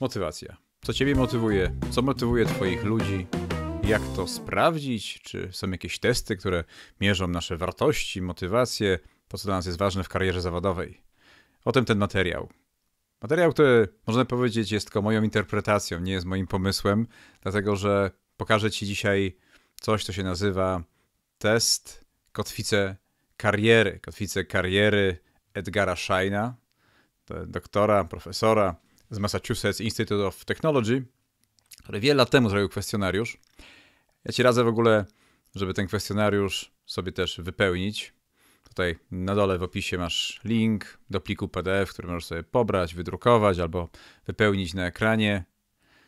Motywacja. Co ciebie motywuje? Co motywuje twoich ludzi? Jak to sprawdzić? Czy są jakieś testy, które mierzą nasze wartości, motywacje? To, co dla nas jest ważne w karierze zawodowej. O tym ten materiał. Materiał, który można powiedzieć jest tylko moją interpretacją, nie jest moim pomysłem, dlatego że pokażę Ci dzisiaj coś, co się nazywa test kotwice kariery. Kotwice kariery Edgara Scheina, doktora, profesora, z Massachusetts Institute of Technology, który wiele lat temu zrobił kwestionariusz. Ja ci radzę w ogóle, żeby ten kwestionariusz sobie też wypełnić. Tutaj na dole w opisie masz link do pliku PDF, który możesz sobie pobrać, wydrukować albo wypełnić na ekranie,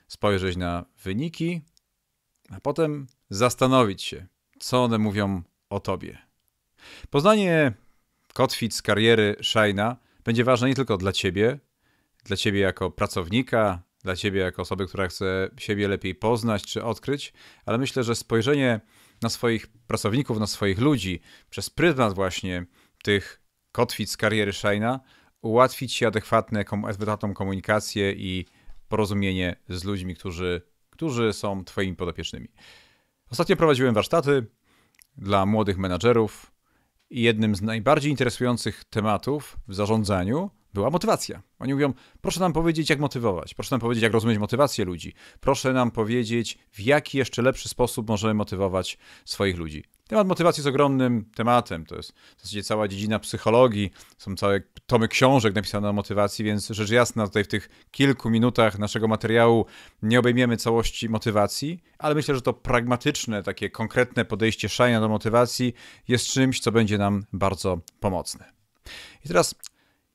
spojrzeć na wyniki, a potem zastanowić się, co one mówią o tobie. Poznanie kotwic kariery Shaina będzie ważne nie tylko dla ciebie, dla ciebie jako pracownika, dla ciebie jako osoby, która chce siebie lepiej poznać czy odkryć, ale myślę, że spojrzenie na swoich pracowników, na swoich ludzi przez pryzmat właśnie tych kotwic kariery Shaina ułatwi ci adekwatne, adekwatną komunikację i porozumienie z ludźmi, którzy, którzy są twoimi podopiecznymi. Ostatnio prowadziłem warsztaty dla młodych menadżerów i jednym z najbardziej interesujących tematów w zarządzaniu – była motywacja. Oni mówią, proszę nam powiedzieć, jak motywować, proszę nam powiedzieć, jak rozumieć motywację ludzi, proszę nam powiedzieć, w jaki jeszcze lepszy sposób możemy motywować swoich ludzi. Temat motywacji jest ogromnym tematem, to jest w zasadzie cała dziedzina psychologii, są całe tomy książek napisane o motywacji, więc rzecz jasna tutaj w tych kilku minutach naszego materiału nie obejmiemy całości motywacji, ale myślę, że to pragmatyczne, takie konkretne podejście szajna do motywacji jest czymś, co będzie nam bardzo pomocne. I teraz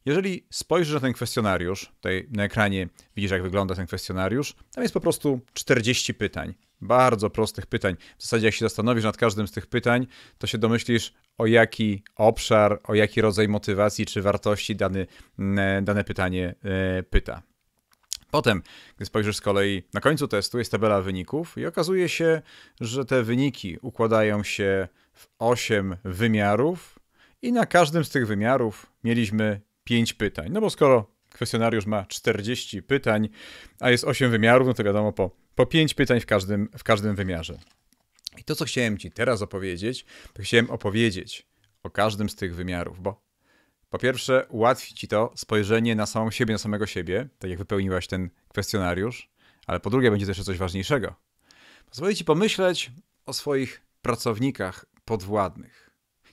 jeżeli spojrzysz na ten kwestionariusz, tutaj na ekranie widzisz, jak wygląda ten kwestionariusz, tam jest po prostu 40 pytań. Bardzo prostych pytań. W zasadzie, jak się zastanowisz nad każdym z tych pytań, to się domyślisz, o jaki obszar, o jaki rodzaj motywacji czy wartości dany, mm, e, dane pytanie e, pyta. Potem, gdy spojrzysz z kolei na końcu testu, jest tabela wyników i okazuje się, że te wyniki układają się w 8 wymiarów, i na każdym z tych wymiarów mieliśmy 5 pytań. No bo skoro kwestionariusz ma 40 pytań, a jest 8 wymiarów, no to wiadomo, po, po 5 pytań w każdym, w każdym wymiarze. I to, co chciałem Ci teraz opowiedzieć, to chciałem opowiedzieć o każdym z tych wymiarów, bo po pierwsze, ułatwi Ci to spojrzenie na samą siebie, na samego siebie, tak jak wypełniłaś ten kwestionariusz, ale po drugie, będzie też coś ważniejszego. Pozwoli Ci pomyśleć o swoich pracownikach podwładnych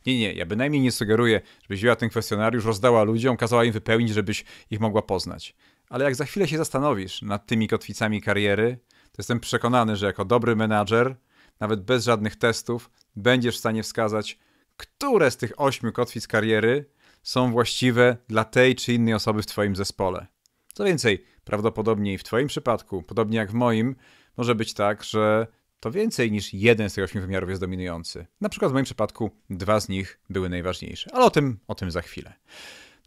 nie, nie, ja bynajmniej nie sugeruję, żebyś wzięła ten kwestionariusz, rozdała ludziom, kazała im wypełnić, żebyś ich mogła poznać. Ale jak za chwilę się zastanowisz nad tymi kotwicami kariery, to jestem przekonany, że jako dobry menadżer, nawet bez żadnych testów, będziesz w stanie wskazać, które z tych ośmiu kotwic kariery są właściwe dla tej czy innej osoby w Twoim zespole. Co więcej, prawdopodobnie w Twoim przypadku, podobnie jak w moim, może być tak, że to więcej niż jeden z tych ośmiu wymiarów jest dominujący. Na przykład w moim przypadku dwa z nich były najważniejsze, ale o tym, o tym za chwilę.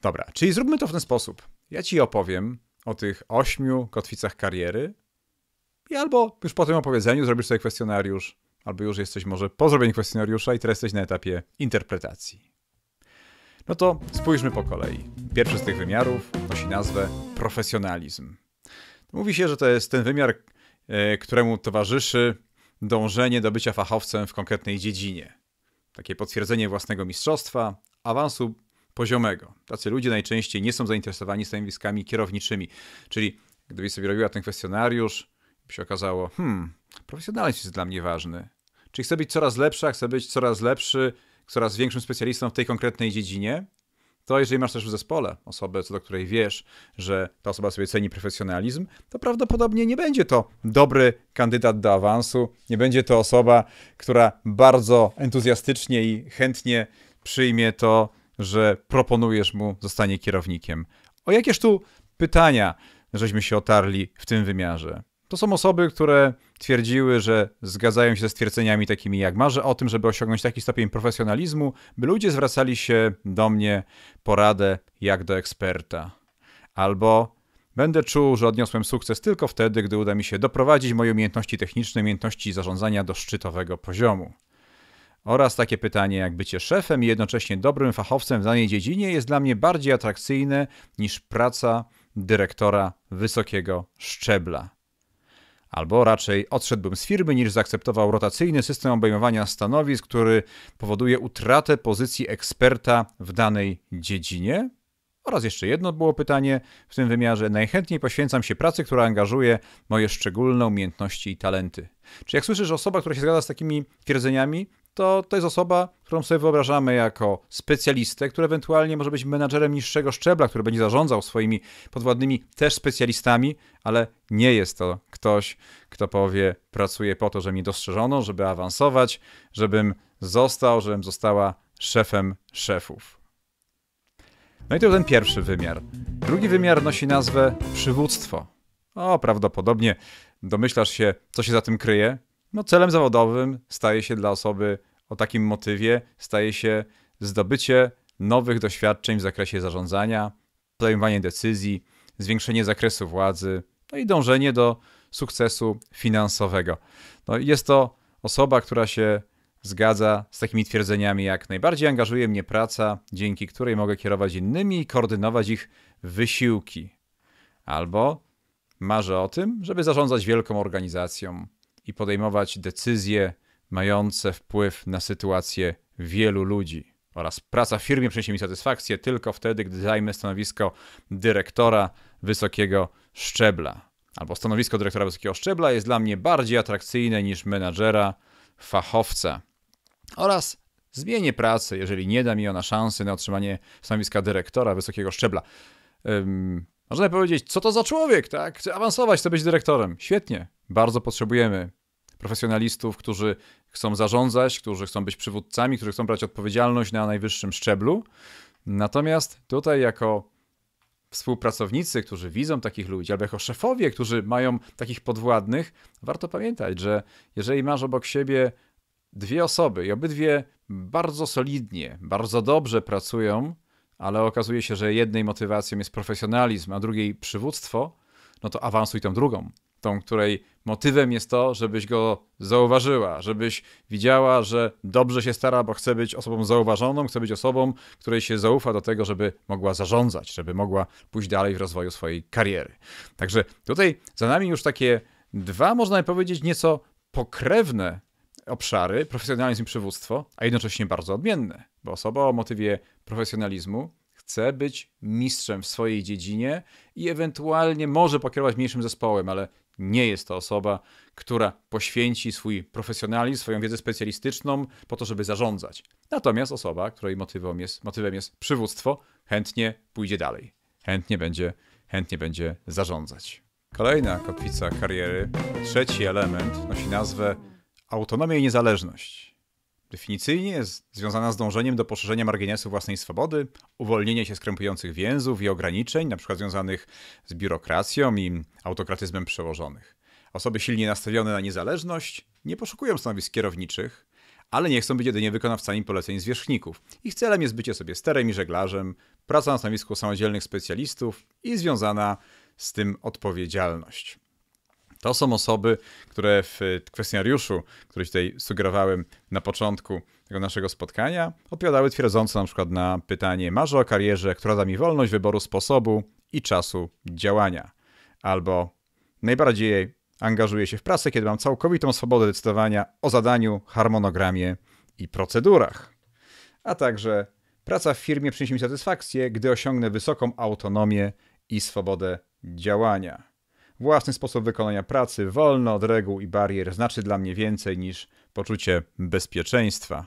Dobra, czyli zróbmy to w ten sposób. Ja ci opowiem o tych ośmiu kotwicach kariery i albo już po tym opowiedzeniu zrobisz sobie kwestionariusz, albo już jesteś może po zrobieniu kwestionariusza i teraz jesteś na etapie interpretacji. No to spójrzmy po kolei. Pierwszy z tych wymiarów nosi nazwę profesjonalizm. Mówi się, że to jest ten wymiar, e, któremu towarzyszy dążenie do bycia fachowcem w konkretnej dziedzinie. Takie potwierdzenie własnego mistrzostwa, awansu poziomego. Tacy ludzie najczęściej nie są zainteresowani stanowiskami kierowniczymi, czyli gdybyś sobie robiła ten kwestionariusz, by się okazało, hmm, profesjonalizm jest dla mnie ważny. Czyli chcę być coraz lepsza, chcę być coraz lepszy, coraz większym specjalistą w tej konkretnej dziedzinie, to jeżeli masz też w zespole osobę, co do której wiesz, że ta osoba sobie ceni profesjonalizm, to prawdopodobnie nie będzie to dobry kandydat do awansu, nie będzie to osoba, która bardzo entuzjastycznie i chętnie przyjmie to, że proponujesz mu zostanie kierownikiem. O jakież tu pytania żeśmy się otarli w tym wymiarze? To są osoby, które twierdziły, że zgadzają się ze stwierdzeniami takimi jak marzę o tym, żeby osiągnąć taki stopień profesjonalizmu, by ludzie zwracali się do mnie poradę jak do eksperta. Albo Będę czuł, że odniosłem sukces tylko wtedy, gdy uda mi się doprowadzić moje umiejętności techniczne, umiejętności zarządzania do szczytowego poziomu. Oraz takie pytanie, jak bycie szefem i jednocześnie dobrym fachowcem w danej dziedzinie jest dla mnie bardziej atrakcyjne niż praca dyrektora wysokiego szczebla. Albo raczej odszedłbym z firmy niż zaakceptował rotacyjny system obejmowania stanowisk, który powoduje utratę pozycji eksperta w danej dziedzinie? Oraz jeszcze jedno było pytanie w tym wymiarze. Najchętniej poświęcam się pracy, która angażuje moje szczególne umiejętności i talenty. Czy jak słyszysz, osoba, która się zgadza z takimi twierdzeniami, to to jest osoba, którą sobie wyobrażamy jako specjalistę, który ewentualnie może być menadżerem niższego szczebla, który będzie zarządzał swoimi podwładnymi też specjalistami, ale nie jest to ktoś, kto powie, pracuję po to, że mnie dostrzeżono, żeby awansować, żebym został, żebym została szefem szefów. No i to ten pierwszy wymiar. Drugi wymiar nosi nazwę przywództwo. O, prawdopodobnie domyślasz się, co się za tym kryje, no celem zawodowym staje się dla osoby o takim motywie, staje się zdobycie nowych doświadczeń w zakresie zarządzania, podejmowanie decyzji, zwiększenie zakresu władzy, no i dążenie do sukcesu finansowego. No, jest to osoba, która się zgadza z takimi twierdzeniami jak najbardziej angażuje mnie praca, dzięki której mogę kierować innymi i koordynować ich wysiłki. Albo marzę o tym, żeby zarządzać wielką organizacją i podejmować decyzje mające wpływ na sytuację wielu ludzi. Oraz praca w firmie przyniesie mi satysfakcję tylko wtedy, gdy zajmę stanowisko dyrektora wysokiego szczebla. Albo stanowisko dyrektora wysokiego szczebla jest dla mnie bardziej atrakcyjne niż menadżera, fachowca. Oraz zmienię pracę, jeżeli nie da mi ona szansy na otrzymanie stanowiska dyrektora wysokiego szczebla. Ym, można powiedzieć, co to za człowiek, tak? Chcę awansować, chcę być dyrektorem. Świetnie. Bardzo potrzebujemy profesjonalistów, którzy chcą zarządzać, którzy chcą być przywódcami, którzy chcą brać odpowiedzialność na najwyższym szczeblu. Natomiast tutaj, jako współpracownicy, którzy widzą takich ludzi, albo jako szefowie, którzy mają takich podwładnych, warto pamiętać, że jeżeli masz obok siebie dwie osoby i obydwie bardzo solidnie, bardzo dobrze pracują, ale okazuje się, że jednej motywacją jest profesjonalizm, a drugiej przywództwo, no to awansuj tą drugą tą, której motywem jest to, żebyś go zauważyła, żebyś widziała, że dobrze się stara, bo chce być osobą zauważoną, chce być osobą, której się zaufa do tego, żeby mogła zarządzać, żeby mogła pójść dalej w rozwoju swojej kariery. Także tutaj za nami już takie dwa, można powiedzieć, nieco pokrewne obszary, profesjonalizm i przywództwo, a jednocześnie bardzo odmienne, bo osoba o motywie profesjonalizmu chce być mistrzem w swojej dziedzinie i ewentualnie może pokierować mniejszym zespołem, ale nie jest to osoba, która poświęci swój profesjonalizm, swoją wiedzę specjalistyczną po to, żeby zarządzać. Natomiast osoba, której motywem jest, motywem jest przywództwo, chętnie pójdzie dalej. Chętnie będzie, chętnie będzie zarządzać. Kolejna kotwica kariery, trzeci element, nosi nazwę autonomia i niezależność definicyjnie jest związana z dążeniem do poszerzenia marginesu własnej swobody, uwolnienia się z krępujących więzów i ograniczeń, np. związanych z biurokracją i autokratyzmem przełożonych. Osoby silnie nastawione na niezależność nie poszukują stanowisk kierowniczych, ale nie chcą być jedynie wykonawcami poleceń zwierzchników. Ich celem jest bycie sobie sterem i żeglarzem, praca na stanowisku samodzielnych specjalistów i związana z tym odpowiedzialność. To są osoby, które w e, kwestionariuszu, który tutaj sugerowałem na początku tego naszego spotkania, odpowiadały twierdząco na przykład na pytanie marzę o karierze, która da mi wolność wyboru sposobu i czasu działania. Albo najbardziej angażuję się w pracę, kiedy mam całkowitą swobodę decydowania o zadaniu, harmonogramie i procedurach. A także praca w firmie przyniesie mi satysfakcję, gdy osiągnę wysoką autonomię i swobodę działania. Własny sposób wykonania pracy, wolno od reguł i barier, znaczy dla mnie więcej niż poczucie bezpieczeństwa.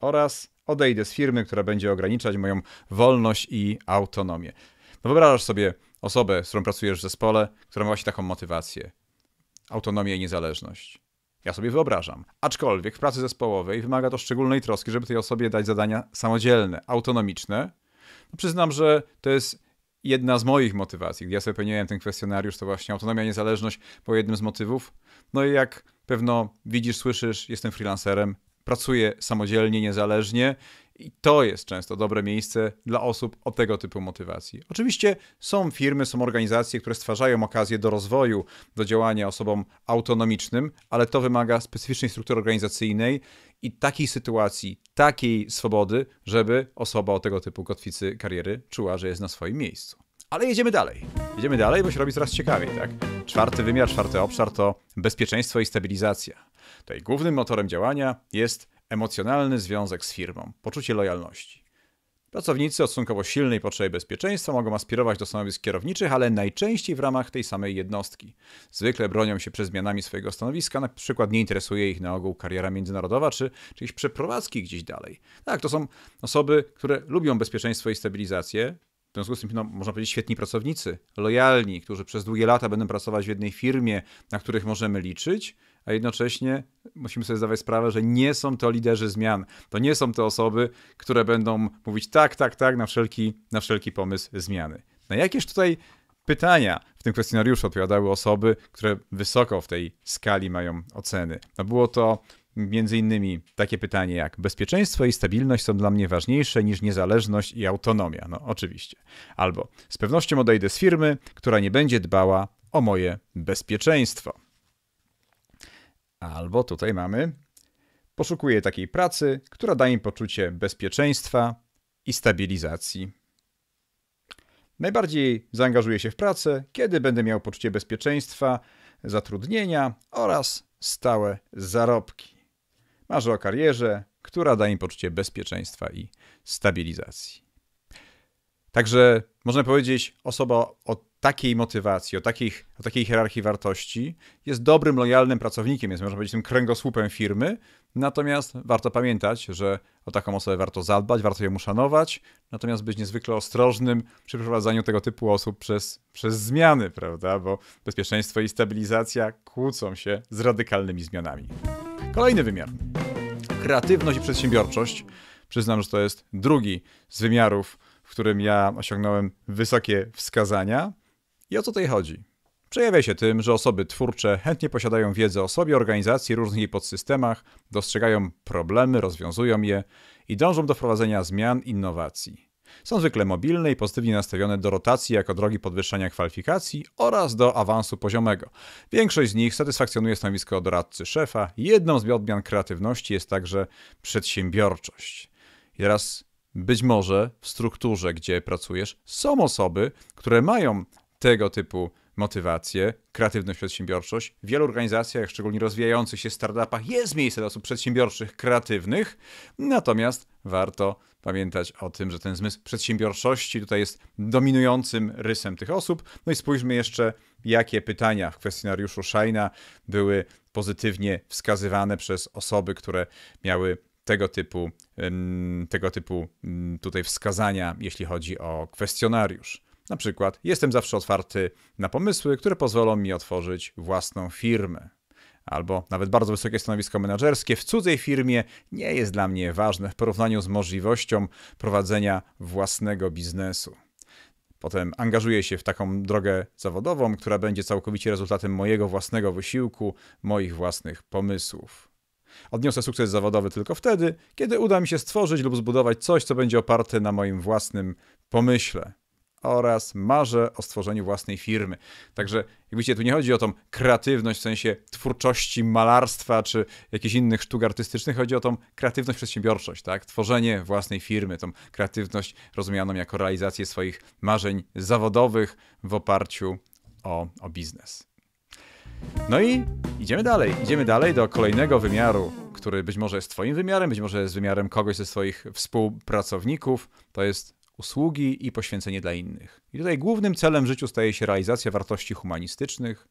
Oraz odejdę z firmy, która będzie ograniczać moją wolność i autonomię. No wyobrażasz sobie osobę, z którą pracujesz w zespole, która ma właśnie taką motywację. Autonomię i niezależność. Ja sobie wyobrażam. Aczkolwiek w pracy zespołowej wymaga to szczególnej troski, żeby tej osobie dać zadania samodzielne, autonomiczne. No przyznam, że to jest jedna z moich motywacji, gdy ja sobie pełniłem ten kwestionariusz, to właśnie autonomia, niezależność po jednym z motywów. No i jak pewno widzisz, słyszysz, jestem freelancerem, pracuję samodzielnie, niezależnie i to jest często dobre miejsce dla osób o tego typu motywacji. Oczywiście są firmy, są organizacje, które stwarzają okazję do rozwoju, do działania osobom autonomicznym, ale to wymaga specyficznej struktury organizacyjnej i takiej sytuacji, takiej swobody, żeby osoba o tego typu kotwicy kariery czuła, że jest na swoim miejscu. Ale jedziemy dalej. Jedziemy dalej, bo się robi coraz ciekawiej, tak? Czwarty wymiar, czwarty obszar to bezpieczeństwo i stabilizacja. Tutaj głównym motorem działania jest Emocjonalny związek z firmą, poczucie lojalności. Pracownicy o stosunkowo silnej potrzebie bezpieczeństwa mogą aspirować do stanowisk kierowniczych, ale najczęściej w ramach tej samej jednostki. Zwykle bronią się przed zmianami swojego stanowiska, na przykład nie interesuje ich na ogół kariera międzynarodowa czy czyjeś przeprowadzki gdzieś dalej. Tak, to są osoby, które lubią bezpieczeństwo i stabilizację, w związku z tym, no, można powiedzieć, świetni pracownicy, lojalni, którzy przez długie lata będą pracować w jednej firmie, na których możemy liczyć, a jednocześnie musimy sobie zdawać sprawę, że nie są to liderzy zmian. To nie są te osoby, które będą mówić tak, tak, tak na wszelki, na wszelki pomysł zmiany. Na no jakież tutaj pytania w tym kwestionariuszu odpowiadały osoby, które wysoko w tej skali mają oceny? No było to między innymi takie pytanie jak bezpieczeństwo i stabilność są dla mnie ważniejsze niż niezależność i autonomia. No oczywiście. Albo z pewnością odejdę z firmy, która nie będzie dbała o moje bezpieczeństwo. Albo tutaj mamy: poszukuje takiej pracy, która da im poczucie bezpieczeństwa i stabilizacji. Najbardziej zaangażuję się w pracę, kiedy będę miał poczucie bezpieczeństwa, zatrudnienia oraz stałe zarobki. Marzę o karierze, która da im poczucie bezpieczeństwa i stabilizacji. Także można powiedzieć, osoba o takiej motywacji, o, takich, o takiej hierarchii wartości, jest dobrym, lojalnym pracownikiem, jest można powiedzieć tym kręgosłupem firmy. Natomiast warto pamiętać, że o taką osobę warto zadbać, warto ją szanować, natomiast być niezwykle ostrożnym przy przeprowadzaniu tego typu osób przez, przez zmiany, prawda? Bo bezpieczeństwo i stabilizacja kłócą się z radykalnymi zmianami. Kolejny wymiar. Kreatywność i przedsiębiorczość. Przyznam, że to jest drugi z wymiarów, w którym ja osiągnąłem wysokie wskazania. I o co tutaj chodzi? Przejawia się tym, że osoby twórcze chętnie posiadają wiedzę o sobie, organizacji, różnych jej podsystemach, dostrzegają problemy, rozwiązują je i dążą do wprowadzenia zmian, innowacji. Są zwykle mobilne i pozytywnie nastawione do rotacji jako drogi podwyższenia kwalifikacji oraz do awansu poziomego. Większość z nich satysfakcjonuje stanowisko doradcy szefa. Jedną z odmian kreatywności jest także przedsiębiorczość. I teraz być może w strukturze, gdzie pracujesz, są osoby, które mają tego typu motywacje, kreatywność, przedsiębiorczość. W wielu organizacjach, szczególnie rozwijających się startupach, jest miejsce dla osób przedsiębiorczych, kreatywnych, natomiast warto pamiętać o tym, że ten zmysł przedsiębiorczości tutaj jest dominującym rysem tych osób. No i spójrzmy jeszcze, jakie pytania w kwestionariuszu Shina były pozytywnie wskazywane przez osoby, które miały tego typu, tego typu tutaj wskazania, jeśli chodzi o kwestionariusz. Na przykład, jestem zawsze otwarty na pomysły, które pozwolą mi otworzyć własną firmę. Albo nawet bardzo wysokie stanowisko menedżerskie w cudzej firmie nie jest dla mnie ważne w porównaniu z możliwością prowadzenia własnego biznesu. Potem angażuję się w taką drogę zawodową, która będzie całkowicie rezultatem mojego własnego wysiłku, moich własnych pomysłów. Odniosę sukces zawodowy tylko wtedy, kiedy uda mi się stworzyć lub zbudować coś, co będzie oparte na moim własnym pomyśle oraz marzę o stworzeniu własnej firmy. Także, jak widzicie, tu nie chodzi o tą kreatywność w sensie twórczości, malarstwa czy jakichś innych sztuk artystycznych, chodzi o tą kreatywność, przedsiębiorczość, tak? Tworzenie własnej firmy, tą kreatywność rozumianą jako realizację swoich marzeń zawodowych w oparciu o, o biznes. No i idziemy dalej. Idziemy dalej do kolejnego wymiaru, który być może jest Twoim wymiarem, być może jest wymiarem kogoś ze swoich współpracowników. To jest usługi i poświęcenie dla innych. I tutaj głównym celem w życiu staje się realizacja wartości humanistycznych,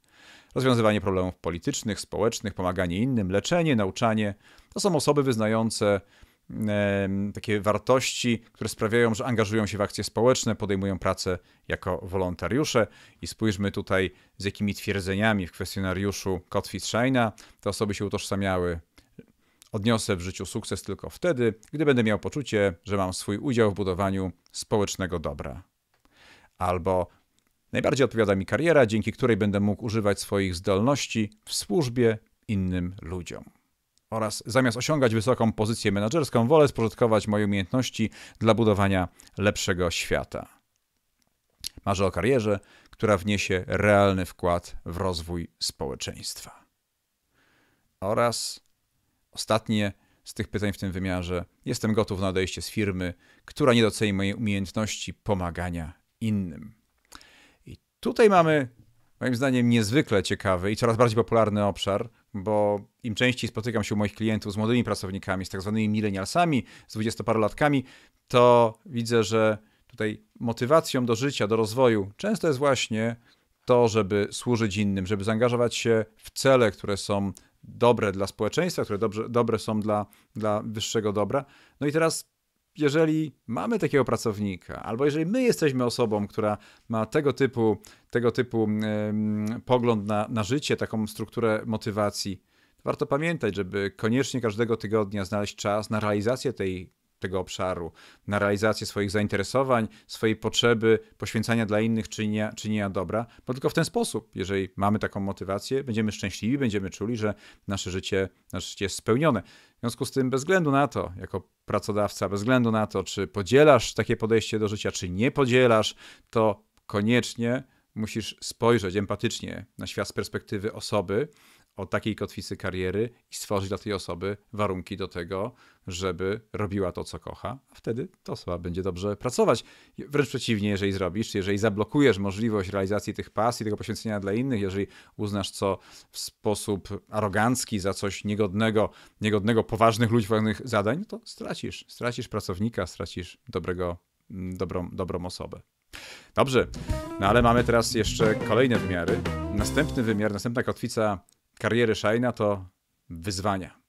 rozwiązywanie problemów politycznych, społecznych, pomaganie innym, leczenie, nauczanie. To są osoby wyznające e, takie wartości, które sprawiają, że angażują się w akcje społeczne, podejmują pracę jako wolontariusze. I spójrzmy tutaj, z jakimi twierdzeniami w kwestionariuszu Kotwitz-Scheina te osoby się utożsamiały Odniosę w życiu sukces tylko wtedy, gdy będę miał poczucie, że mam swój udział w budowaniu społecznego dobra. Albo najbardziej odpowiada mi kariera, dzięki której będę mógł używać swoich zdolności w służbie innym ludziom. Oraz zamiast osiągać wysoką pozycję menedżerską, wolę spożytkować moje umiejętności dla budowania lepszego świata. Marzę o karierze, która wniesie realny wkład w rozwój społeczeństwa. Oraz Ostatnie z tych pytań w tym wymiarze. Jestem gotów na odejście z firmy, która nie doceni mojej umiejętności pomagania innym. I tutaj mamy, moim zdaniem, niezwykle ciekawy i coraz bardziej popularny obszar, bo im częściej spotykam się u moich klientów z młodymi pracownikami, z tak zwanymi milenialsami, z dwudziestoparolatkami, to widzę, że tutaj motywacją do życia, do rozwoju często jest właśnie to, żeby służyć innym, żeby zaangażować się w cele, które są dobre dla społeczeństwa, które dobrze, dobre są dla, dla wyższego dobra. No i teraz, jeżeli mamy takiego pracownika, albo jeżeli my jesteśmy osobą, która ma tego typu, tego typu yy, pogląd na, na życie, taką strukturę motywacji, warto pamiętać, żeby koniecznie każdego tygodnia znaleźć czas na realizację tej tego obszaru, na realizację swoich zainteresowań, swojej potrzeby poświęcania dla innych czynienia, czynienia dobra, bo tylko w ten sposób, jeżeli mamy taką motywację, będziemy szczęśliwi, będziemy czuli, że nasze życie, nasze życie jest spełnione. W związku z tym, bez względu na to, jako pracodawca, bez względu na to, czy podzielasz takie podejście do życia, czy nie podzielasz, to koniecznie musisz spojrzeć empatycznie na świat z perspektywy osoby, o takiej kotwicy kariery i stworzyć dla tej osoby warunki do tego, żeby robiła to, co kocha, a wtedy ta osoba będzie dobrze pracować. Wręcz przeciwnie, jeżeli zrobisz, jeżeli zablokujesz możliwość realizacji tych pasji, tego poświęcenia dla innych, jeżeli uznasz co w sposób arogancki za coś niegodnego, niegodnego poważnych ludzi, poważnych zadań, no to stracisz. Stracisz pracownika, stracisz dobrego, mm, dobrą, dobrą osobę. Dobrze, no ale mamy teraz jeszcze kolejne wymiary. Następny wymiar, następna kotwica kariery Shaina to wyzwania.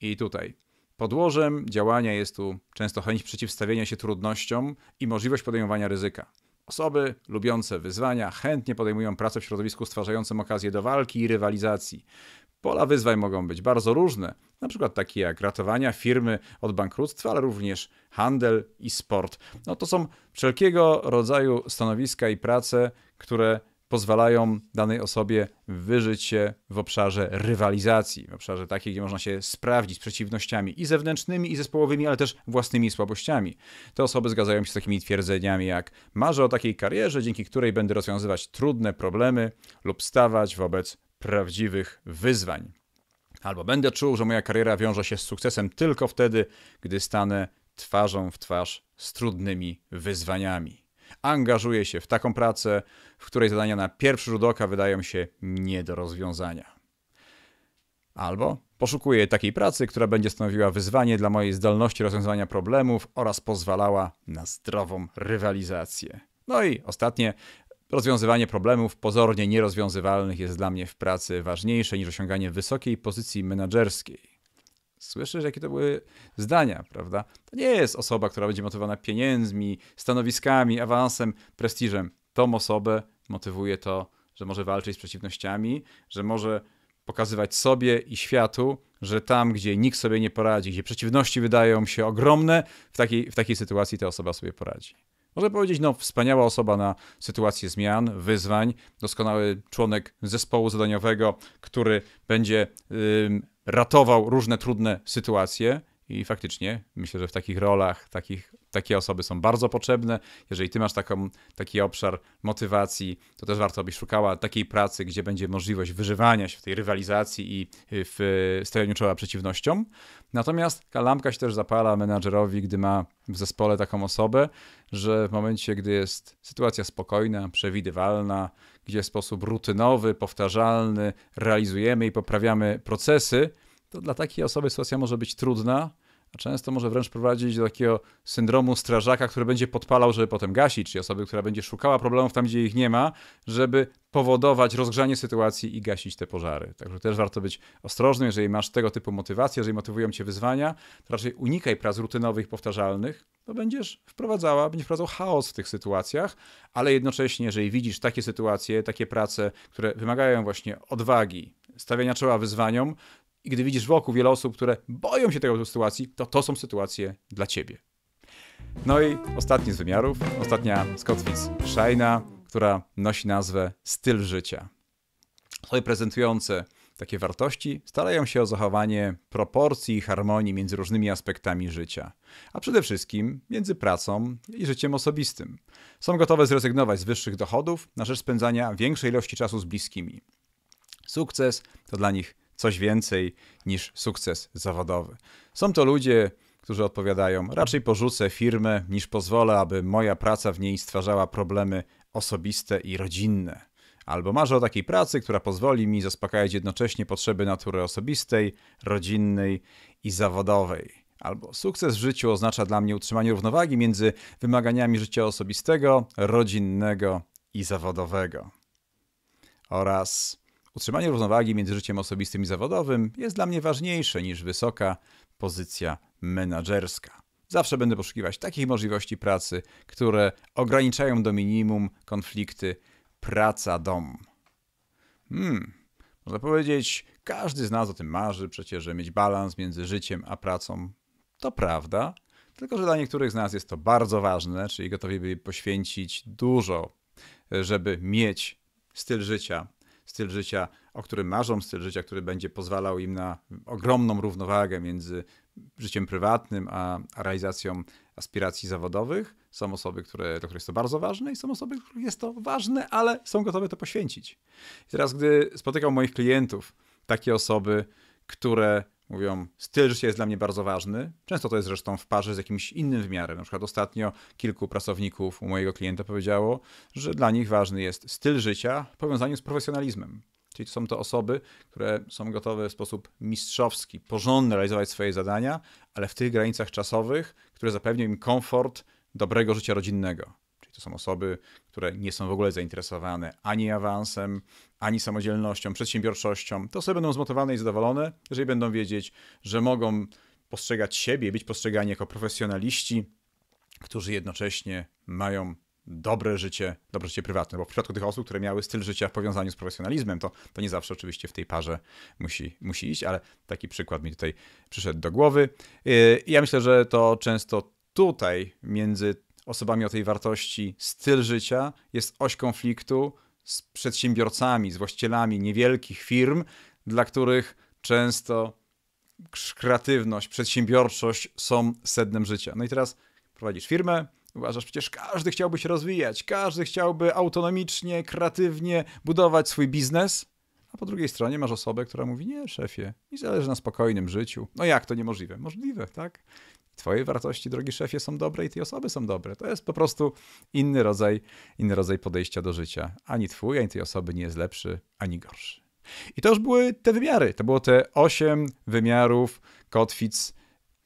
I tutaj podłożem działania jest tu często chęć przeciwstawienia się trudnościom i możliwość podejmowania ryzyka. Osoby lubiące wyzwania chętnie podejmują pracę w środowisku stwarzającym okazję do walki i rywalizacji. Pola wyzwań mogą być bardzo różne, na przykład takie jak ratowania firmy od bankructwa, ale również handel i sport. No to są wszelkiego rodzaju stanowiska i prace, które pozwalają danej osobie wyżyć się w obszarze rywalizacji, w obszarze takiej, gdzie można się sprawdzić z przeciwnościami i zewnętrznymi, i zespołowymi, ale też własnymi słabościami. Te osoby zgadzają się z takimi twierdzeniami jak marzę o takiej karierze, dzięki której będę rozwiązywać trudne problemy lub stawać wobec prawdziwych wyzwań. Albo będę czuł, że moja kariera wiąże się z sukcesem tylko wtedy, gdy stanę twarzą w twarz z trudnymi wyzwaniami angażuje się w taką pracę, w której zadania na pierwszy rzut oka wydają się nie do rozwiązania. Albo poszukuję takiej pracy, która będzie stanowiła wyzwanie dla mojej zdolności rozwiązywania problemów oraz pozwalała na zdrową rywalizację. No i ostatnie, Rozwiązywanie problemów pozornie nierozwiązywalnych jest dla mnie w pracy ważniejsze niż osiąganie wysokiej pozycji menedżerskiej słyszysz, jakie to były zdania, prawda? To nie jest osoba, która będzie motywowana pieniędzmi, stanowiskami, awansem, prestiżem. Tą osobę motywuje to, że może walczyć z przeciwnościami, że może pokazywać sobie i światu, że tam, gdzie nikt sobie nie poradzi, gdzie przeciwności wydają się ogromne, w takiej, w takiej sytuacji ta osoba sobie poradzi. Może powiedzieć, no, wspaniała osoba na sytuację zmian, wyzwań, doskonały członek zespołu zadaniowego, który będzie. Yy, ratował różne trudne sytuacje. I faktycznie myślę, że w takich rolach takich, takie osoby są bardzo potrzebne. Jeżeli ty masz taką, taki obszar motywacji, to też warto byś szukała takiej pracy, gdzie będzie możliwość wyżywania się w tej rywalizacji i y, w stawianiu czoła przeciwnościom. Natomiast kalamka lampka się też zapala menadżerowi, gdy ma w zespole taką osobę, że w momencie, gdy jest sytuacja spokojna, przewidywalna, gdzie w sposób rutynowy, powtarzalny realizujemy i poprawiamy procesy, to dla takiej osoby sytuacja może być trudna, a często może wręcz prowadzić do takiego syndromu strażaka, który będzie podpalał, żeby potem gasić, czy osoby, która będzie szukała problemów tam, gdzie ich nie ma, żeby powodować rozgrzanie sytuacji i gasić te pożary. Także też warto być ostrożnym, jeżeli masz tego typu motywacje, jeżeli motywują cię wyzwania, to raczej unikaj prac rutynowych, powtarzalnych, to będziesz wprowadzała, będziesz wprowadzał chaos w tych sytuacjach, ale jednocześnie, jeżeli widzisz takie sytuacje, takie prace, które wymagają właśnie odwagi, stawiania czoła wyzwaniom, i gdy widzisz wokół wiele osób, które boją się tego typu sytuacji, to to są sytuacje dla ciebie. No i ostatni z wymiarów, ostatnia Scottwitz Shina, która nosi nazwę styl życia. Osoby prezentujące takie wartości starają się o zachowanie proporcji i harmonii między różnymi aspektami życia, a przede wszystkim między pracą i życiem osobistym. Są gotowe zrezygnować z wyższych dochodów na rzecz spędzania większej ilości czasu z bliskimi. Sukces to dla nich coś więcej niż sukces zawodowy. Są to ludzie, którzy odpowiadają: Raczej porzucę firmę, niż pozwolę, aby moja praca w niej stwarzała problemy osobiste i rodzinne. Albo marzę o takiej pracy, która pozwoli mi zaspokajać jednocześnie potrzeby natury osobistej, rodzinnej i zawodowej. Albo sukces w życiu oznacza dla mnie utrzymanie równowagi między wymaganiami życia osobistego, rodzinnego i zawodowego. Oraz Utrzymanie równowagi między życiem osobistym i zawodowym jest dla mnie ważniejsze niż wysoka pozycja menedżerska. Zawsze będę poszukiwać takich możliwości pracy, które ograniczają do minimum konflikty praca-dom. Hmm, można powiedzieć, każdy z nas o tym marzy przecież, że mieć balans między życiem a pracą. To prawda, tylko że dla niektórych z nas jest to bardzo ważne, czyli gotowi by poświęcić dużo, e, żeby mieć styl życia styl życia, o którym marzą, styl życia, który będzie pozwalał im na ogromną równowagę między życiem prywatnym a, realizacją aspiracji zawodowych. Są osoby, które, dla których jest to bardzo ważne i są osoby, dla których jest to ważne, ale są gotowe to poświęcić. I teraz, gdy spotykam moich klientów, takie osoby, które Mówią, styl życia jest dla mnie bardzo ważny. Często to jest zresztą w parze z jakimś innym wymiarem. Na przykład ostatnio kilku pracowników u mojego klienta powiedziało, że dla nich ważny jest styl życia w powiązaniu z profesjonalizmem. Czyli to są to osoby, które są gotowe w sposób mistrzowski, porządny realizować swoje zadania, ale w tych granicach czasowych, które zapewnią im komfort dobrego życia rodzinnego. Czyli to są osoby, które nie są w ogóle zainteresowane ani awansem, ani samodzielnością, przedsiębiorczością, to osoby będą zmotywowane i zadowolone, jeżeli będą wiedzieć, że mogą postrzegać siebie, być postrzegani jako profesjonaliści, którzy jednocześnie mają dobre życie, dobre życie prywatne, bo w przypadku tych osób, które miały styl życia w powiązaniu z profesjonalizmem, to, to nie zawsze oczywiście w tej parze musi, musi iść, ale taki przykład mi tutaj przyszedł do głowy. I yy, ja myślę, że to często tutaj między osobami o tej wartości styl życia jest oś konfliktu, z przedsiębiorcami, z właścicielami niewielkich firm, dla których często kreatywność, przedsiębiorczość są sednem życia. No i teraz prowadzisz firmę, uważasz, przecież każdy chciałby się rozwijać, każdy chciałby autonomicznie, kreatywnie budować swój biznes. A po drugiej stronie masz osobę, która mówi: Nie, szefie, mi zależy na spokojnym życiu. No jak to niemożliwe? Możliwe, tak? Twoje wartości, drogi szefie, są dobre i te osoby są dobre. To jest po prostu inny rodzaj, inny rodzaj podejścia do życia. Ani twój, ani tej osoby nie jest lepszy, ani gorszy. I to już były te wymiary. To było te osiem wymiarów kotwic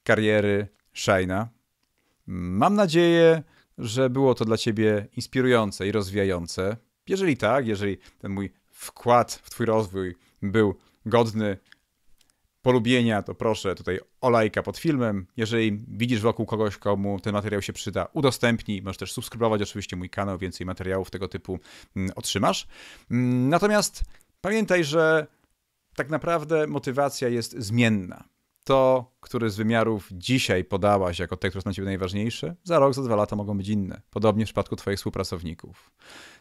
kariery Shaina. Mam nadzieję, że było to dla ciebie inspirujące i rozwijające. Jeżeli tak, jeżeli ten mój wkład w twój rozwój był godny polubienia, to proszę tutaj o lajka pod filmem. Jeżeli widzisz wokół kogoś, komu ten materiał się przyda, udostępnij. Możesz też subskrybować oczywiście mój kanał, więcej materiałów tego typu mm, otrzymasz. Mm, natomiast pamiętaj, że tak naprawdę motywacja jest zmienna. To, który z wymiarów dzisiaj podałaś jako te, które są dla ciebie najważniejsze, za rok, za dwa lata mogą być inne. Podobnie w przypadku twoich współpracowników.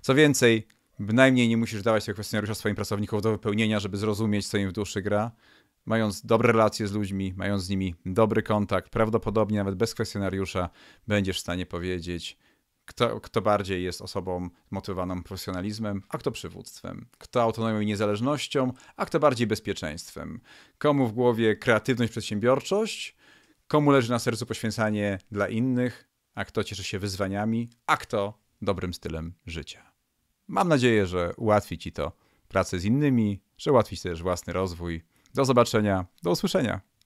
Co więcej, bynajmniej nie musisz dawać tego kwestionariusza swoim pracownikom do wypełnienia, żeby zrozumieć, co im w duszy gra mając dobre relacje z ludźmi, mając z nimi dobry kontakt, prawdopodobnie nawet bez kwestionariusza, będziesz w stanie powiedzieć, kto, kto bardziej jest osobą motywowaną profesjonalizmem, a kto przywództwem, kto autonomią i niezależnością, a kto bardziej bezpieczeństwem, komu w głowie kreatywność, przedsiębiorczość, komu leży na sercu poświęcanie dla innych, a kto cieszy się wyzwaniami, a kto dobrym stylem życia. Mam nadzieję, że ułatwi Ci to pracę z innymi, że ułatwi Ci też własny rozwój. Do zobaczenia. Do usłyszenia.